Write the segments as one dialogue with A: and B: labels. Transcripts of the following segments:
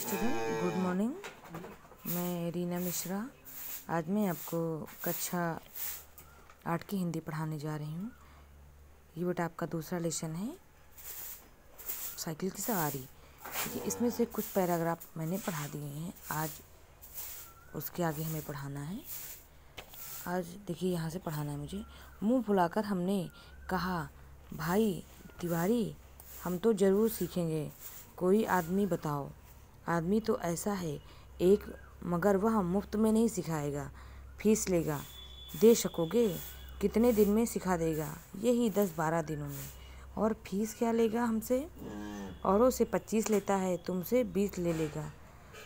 A: student good morning मैं रीना मिश्रा आज मैं आपको कक्षा आठ की हिंदी पढ़ाने जा रही हूँ ये बेटा आपका दूसरा लेसन है साइकिल की सवारी इसमें से कुछ पैराग्राफ मैंने पढ़ा दिए हैं आज उसके आगे हमें पढ़ाना है आज देखिए यहाँ से पढ़ाना है मुझे मुंह फुलाकर हमने कहा भाई तिवारी हम तो ज़रूर सीखेंगे कोई आदमी बताओ आदमी तो ऐसा है एक मगर वह मुफ्त में नहीं सिखाएगा फीस लेगा दे सकोगे कितने दिन में सिखा देगा यही दस बारह दिनों में और फीस क्या लेगा हमसे औरों से पच्चीस लेता है तुमसे बीस ले लेगा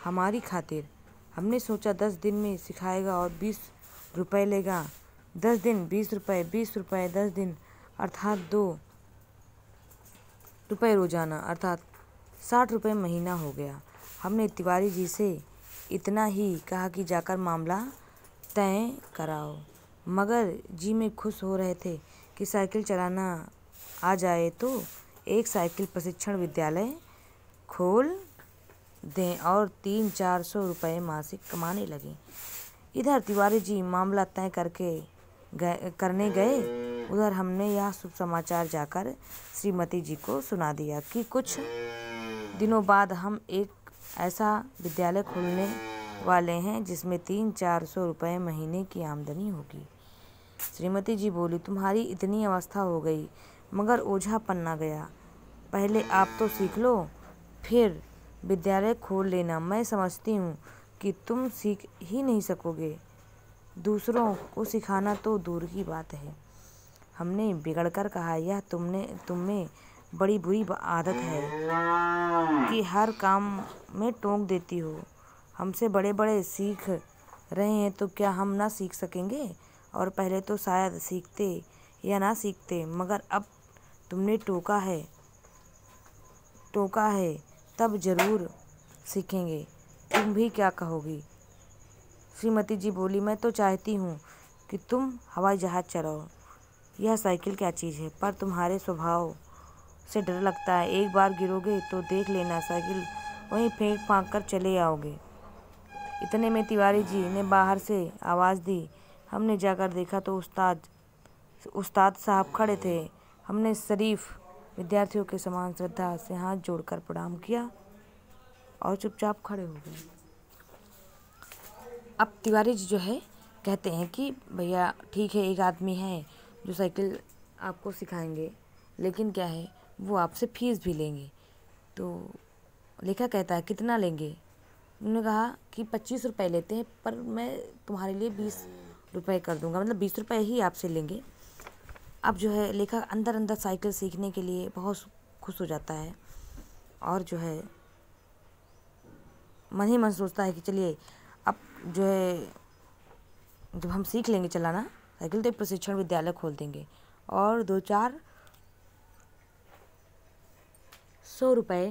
A: हमारी खातिर हमने सोचा दस दिन में सिखाएगा और बीस रुपए लेगा दस दिन बीस रुपए बीस रुपए दस दिन अर्थात दो रुपए रोज़ाना अर्थात साठ रुपए महीना हो गया हमने तिवारी जी से इतना ही कहा कि जाकर मामला तय कराओ मगर जी में खुश हो रहे थे कि साइकिल चलाना आ जाए तो एक साइकिल प्रशिक्षण विद्यालय खोल दें और तीन चार सौ रुपये मासिक कमाने लगे इधर तिवारी जी मामला तय करके गए करने गए उधर हमने यह शुभ समाचार जाकर श्रीमती जी को सुना दिया कि कुछ दिनों बाद हम एक ऐसा विद्यालय खोलने वाले हैं जिसमें तीन चार सौ रुपये महीने की आमदनी होगी श्रीमती जी बोली तुम्हारी इतनी अवस्था हो गई मगर ओझा पन्ना गया पहले आप तो सीख लो फिर विद्यालय खोल लेना मैं समझती हूँ कि तुम सीख ही नहीं सकोगे दूसरों को सिखाना तो दूर की बात है हमने बिगड़ कर कहा यह तुमने तुम्हें बड़ी बुरी आदत है कि हर काम में टोंक देती हो हमसे बड़े बड़े सीख रहे हैं तो क्या हम ना सीख सकेंगे और पहले तो शायद सीखते या ना सीखते मगर अब तुमने टोका है टोका है तब ज़रूर सीखेंगे तुम भी क्या कहोगी श्रीमती जी बोली मैं तो चाहती हूँ कि तुम हवाई जहाज़ चलाओ यह साइकिल क्या चीज़ है पर तुम्हारे स्वभाव से डर लगता है एक बार गिरोगे तो देख लेना साइकिल वहीं फेंक फाँक कर चले आओगे इतने में तिवारी जी ने बाहर से आवाज़ दी हमने जाकर देखा तो उस्ताद उस्ताद साहब खड़े थे हमने शरीफ विद्यार्थियों के समान श्रद्धा से हाथ जोड़कर प्रणाम किया और चुपचाप खड़े हो गए अब तिवारी जी जो है कहते हैं कि भैया ठीक है एक आदमी है जो साइकिल आपको सिखाएंगे लेकिन क्या है वो आपसे फीस भी लेंगे तो लेखा कहता है कितना लेंगे उन्होंने कहा कि पच्चीस रुपये लेते हैं पर मैं तुम्हारे लिए बीस रुपये कर दूंगा मतलब बीस रुपये ही आपसे लेंगे अब जो है लेखा अंदर अंदर साइकिल सीखने के लिए बहुत खुश हो जाता है और जो है मन ही मन सोचता है कि चलिए अब जो है जब हम सीख लेंगे चलाना साइकिल तो प्रशिक्षण विद्यालय खोल देंगे और दो चार सौ रुपये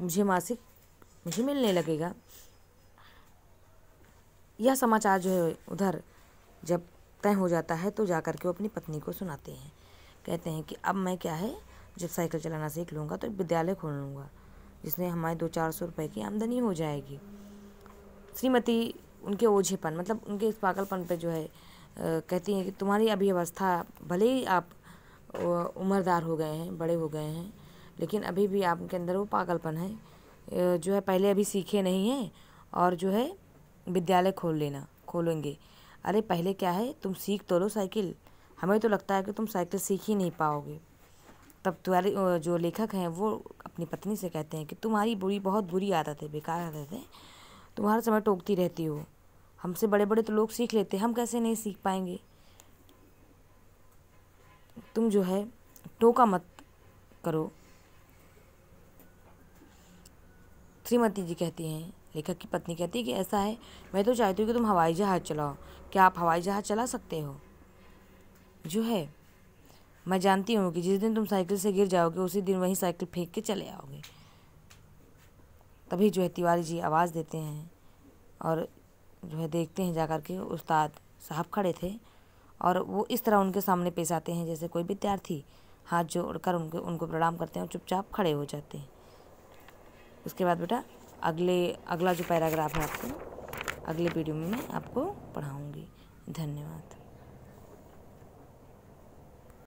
A: मुझे मासिक मुझे मिलने लगेगा यह समाचार जो है उधर जब तय हो जाता है तो जाकर के वो अपनी पत्नी को सुनाते हैं कहते हैं कि अब मैं क्या है जब साइकिल चलाना सीख लूँगा तो विद्यालय खोल लूँगा जिसमें हमारे दो चार सौ रुपये की आमदनी हो जाएगी श्रीमती उनके ओझेपन मतलब उनके इस पागलपन पे जो है कहती हैं कि तुम्हारी अभी अवस्था भले ही आप उम्रदार हो गए हैं बड़े हो गए हैं लेकिन अभी भी आपके अंदर वो पागलपन है जो है पहले अभी सीखे नहीं हैं और जो है विद्यालय खोल लेना खोलेंगे अरे पहले क्या है तुम सीख तो लो साइकिल हमें तो लगता है कि तुम साइकिल सीख ही नहीं पाओगे तब तुम्हारे जो लेखक हैं वो अपनी पत्नी से कहते हैं कि तुम्हारी बुरी बहुत बुरी आदत है बेकार आदत है तुम्हारा समय टोकती रहती हो हमसे बड़े बड़े तो लोग सीख लेते हम कैसे नहीं सीख पाएंगे तुम जो है टोका मत करो श्रीमती जी कहती हैं लेखक की पत्नी कहती है कि ऐसा है मैं तो चाहती हूँ कि तुम हवाई जहाज़ चलाओ क्या आप हवाई जहाज़ चला सकते हो जो है मैं जानती हूँ कि जिस दिन तुम साइकिल से गिर जाओगे उसी दिन वहीं साइकिल फेंक के चले आओगे तभी जो है तिवारी जी आवाज़ देते हैं और जो है देखते हैं जाकर के उस्ताद साहब खड़े थे और वो इस तरह उनके सामने पेश आते हैं जैसे कोई विद्यार्थी हाथ जोड़कर उनके उनको प्रणाम करते हैं और चुपचाप खड़े हो जाते हैं उसके बाद बेटा अगले अगला जो पैराग्राफ है आपको अगले वीडियो में मैं आपको पढ़ाऊँगी धन्यवाद